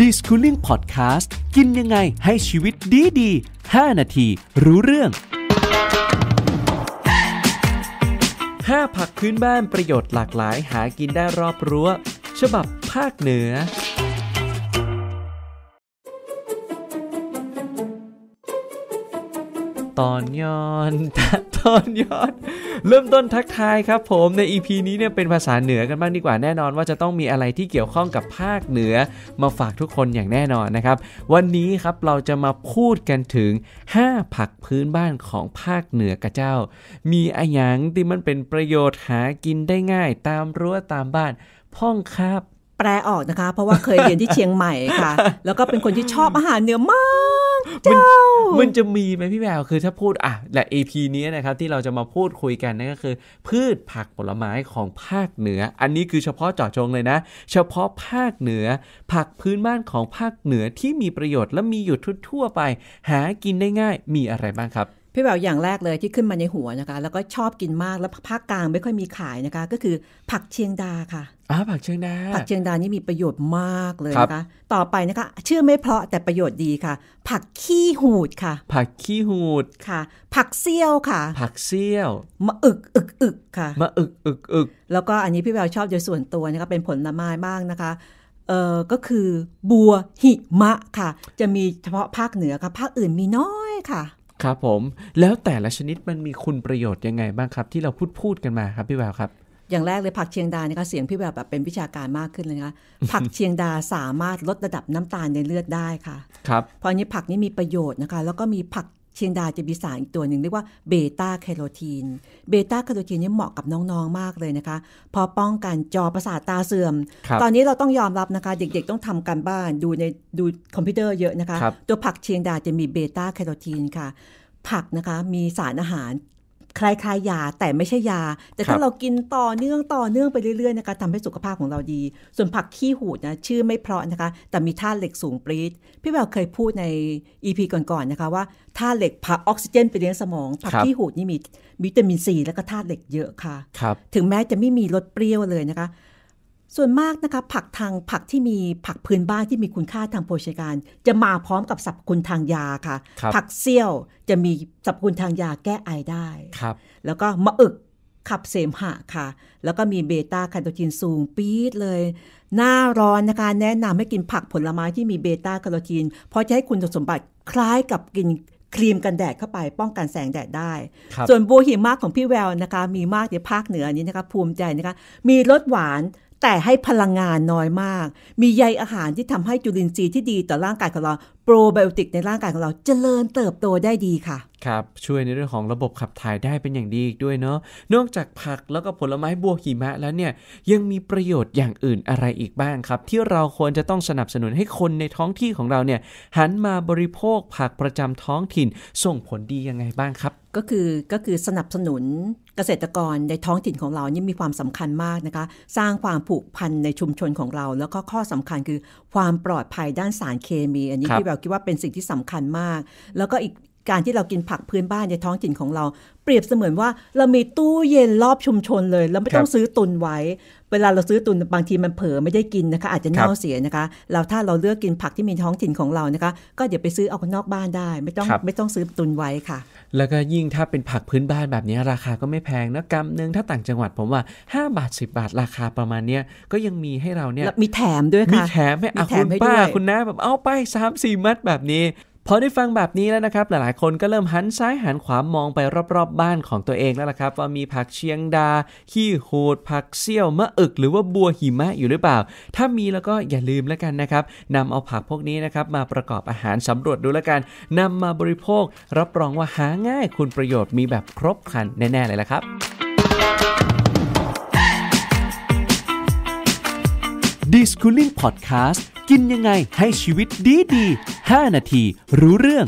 ดิสคูลิ่งพอดแคสต์ กินยังไงให้ชีวิตดีดี5นาที รู้เรื่อง 5 ผักพื้นบ้านประโยชน์หลากหลาย หากินได้รอบรั้ว ฉบับภาคเหนือตอนย้อนตอนย้อน เริ่มต้นทักทายครับผมใน EP นี้เนี่ยเป็นภาษาเหนือกันบ้างดีกว่าแน่นอนว่าจะต้องมีอะไรที่เกี่ยวข้องกับภาคเหนือ มาฝากทุกคนอย่างแน่นอนนะครับ วันนี้ครับเราจะมาพูดกันถึง 5 ผักพื้นบ้านของภาคเหนือกระเจ้า มีอะหยังที่มันเป็นประโยชน์หากินได้ง่าย ตามรั้วตามบ้านพ่องครับ แปลออกนะคะเพราะว่าเคยเรียนที่เชียงใหม่ค่ะ แล้วก็เป็นคนที่ชอบอาหารเหนือมากมันมันจะมีไหมพี่แววคือถ้าพูดอ่ะและพ p นี้นะครับที่เราจะมาพูดคุยกันนั่นก็คือ พืชผักผลไม้ของภาคเหนือ อันนี้คือเฉพาะเจาะจงเลยนะ เฉพาะภาคเหนือ ผักพื้นบ้านของภาคเหนือที่มีประโยชน์และมีอยู่ทั่วไป หากินได้ง่ายมีอะไรบ้างครับพี่แววอย่างแรกเลยที่ขึ้นมาในหัวนะคะ แล้วก็ชอบกินมาก แล้วภาคกลางไม่ค่อยมีขายนะคะ ก็คือผักเชียงดาค่ะอ่าผักเชียงดาผักเชียงดานี่มีประโยชน์มากเลยนะคะ ต่อไปนะคะชื่อไม่เพราะแต่ประโยชน์ดีค่ะ ผักขี้หูดค่ะ ผักขี้หูดค่ะ ผักเซี่ยวค่ะ ผักเซี่ยว มะอึกอึกอึกค่ะ มะอึกอึกอึกแล้วก็อันนี้พี่แววชอบโดยส่วนตัวนะคะเป็นผลไม้บ้างนะคะ เออก็คือบัวหิมะค่ะ จะมีเฉพาะภาคเหนือค่ะภาคอื่นมีน้อยค่ะครับ ผม แล้วแต่ละชนิดมันมีคุณประโยชน์ยังไงบ้างครับ ที่เราพูดพูดกันมาครับ พี่แววครับ อย่างแรกเลย ผักเชียงดาเนี่ยคะเสียงพี่แววแบบเป็นวิชาการมากขึ้นเลยนะะผักเชียงดาสามารถลดระดับน้ำตาลในเลือดได้ค่ะ ครับเพราะนี้ผักนี้มีประโยชน์นะคะ แล้วก็มีผักเชียงดาจะมีสารอีกตัวหนึ่งเรียกว่าเบต้าแคโรทีน เบต้าแคโรทีนนี่เหมาะกับน้องๆ มากเลยนะคะ พอป้องกันจอประสาทตาเสื่อม ตอนนี้เราต้องยอมรับนะคะ เด็กๆต้องทำกันบ้านดูในดูคอมพิวเตอร์เยอะนะคะ ตัวผักเชียงดาจะมีเบต้าแคโรทีนค่ะ ผักนะคะมีสารอาหารคล้ายายาแต่ไม่ใช่ยา แต่ถ้าเรากินต่อเนื่องต่อเนื่องไปเรื่อยๆนะคะทำให้สุขภาพของเราดี ส่วนผักขี้หูดนะชื่อไม่เพราะนะคะ แต่มีธาตุเหล็กสูงปรี๊ดพี่แววเคยพูดใน e ีก่อนๆนะคะ ว่าธาตุเหล็กผักออกซิเจนไปเลี้ยงสมอง ผักขี้หูดนี่มีวิตามินซีและก็ธาตุเหล็กเยอะค่ะคถึงแม้จะไม่มีรสเปรี้ยวเลยนะคะส่วนมากนะคะผักทางผักที่มีผักพื้นบ้านที่มีคุณค่าทางโภชนาการ จะมาพร้อมกับสรรพคุณทางยาค่ะคผักเซี่ยว จะมีสรรพคุณทางยาแก้ไอได้ครับ แล้วก็มะอึกขับเสมหะค่ะ แล้วก็มีเบต้าแคโรทีนสูงปี๊ดเลย หน้าร้อนนะคะ แนะนำให้กินผักผลไม้ที่มีเบต้าแคโรทีนเพราะจะให้คุณสมบัติคล้ายกับกินครีมกันแดดเข้าไป ป้องกันแสงแดดได้ ส่วนบัวหิมะของพี่แววนะคะ มีมากในภาคเหนือนี้นะคะภูมิใจนะคะมีรสหวานแต่ให้พลังงานน้อยมาก มีใยอาหารที่ทำให้จุลินทรีย์ที่ดีต่อร่างกายของเราโปรไบโอติกในร่างกายของเราจเจริญเติบโตได้ดีค่ะ ครับ ช่วยในเรื่องของระบบขับถ่ายได้เป็นอย่างดีด้วยเนาะ นอกจากผักแล้วก็ผลไม้บัวหิมะแล้วเนี่ย ยังมีประโยชน์อย่างอื่นอะไรอีกบ้างครับ ที่เราควรจะต้องสนับสนุนให้คนในท้องที่ของเราเนี่ยหันมาบริโภคผักประจำท้องถิ่นส่งผลดียังไงบ้างครับ ก็คือก็คือสนับสนุนเกษตรกรในท้องถิ่นของเรานี่มีความสำคัญมากนะคะ สร้างความผูกพันในชุมชนของเรา แล้วก็ข้อสำคัญคือความปลอดภัยด้านสารเคมีอันนี้ที่แบบเราคิดว่าเป็นสิ่งที่สำคัญมาก แล้วก็อีกการที่เรากินผักพื้นบ้านในท้องถิ่นของเรา เปรียบเสมือนว่า เรามีตู้เย็นรอบชุมชนเลย เราไม่ต้องซื้อตุนไว้ เวลาเราซื้อตุนบางทีมันเผลอไม่ได้กินนะคะ อาจจะเน่าเสียนะคะ เราถ้าเราเลือกกินผักที่มีท้องถิ่นของเรานะคะ ก็เดี๋ยวไปซื้อเอานอกบ้านได้ ไม่ต้องไม่ต้องซื้อตุนไว้ค่ะ แล้วก็ยิ่งถ้าเป็นผักพื้นบ้านแบบนี้ราคาก็ไม่แพงนะกำมนึ่งถ้าต่างจังหวัดผมว่า5บาท10บาทราคาประมาณนี้ก็ยังมีให้เราเนี่ยมีแถมด้วยค่ะมีแถมให้อาคุณป้าคุณน้าแบบเอาไป3-4มัดแบบนี้พอได้ฟังแบบนี้แล้วนะครับ หลายๆ คนก็เริ่มหันซ้ายหันขวามองไปรอบๆบ้านของตัวเองแล้วล่ะครับว่ามีผักเชียงดา ขี้โหดผักเซี่ยว มะอึก หรือว่าบัวหิมะอยู่หรือเปล่า ถ้ามีแล้วก็อย่าลืมแล้วกันนะครับนำเอาผักพวกนี้นะครับ มาประกอบอาหารสำรวจดูแล้วกันนำมาบริโภค รับรองว่าหาง่ายคุณประโยชน์มีแบบครบครันแน่ๆเลยละครับดีสคูลิ่งพอดแคสต์กินยังไงให้ชีวิตดีดี5นาทีรู้เรื่อง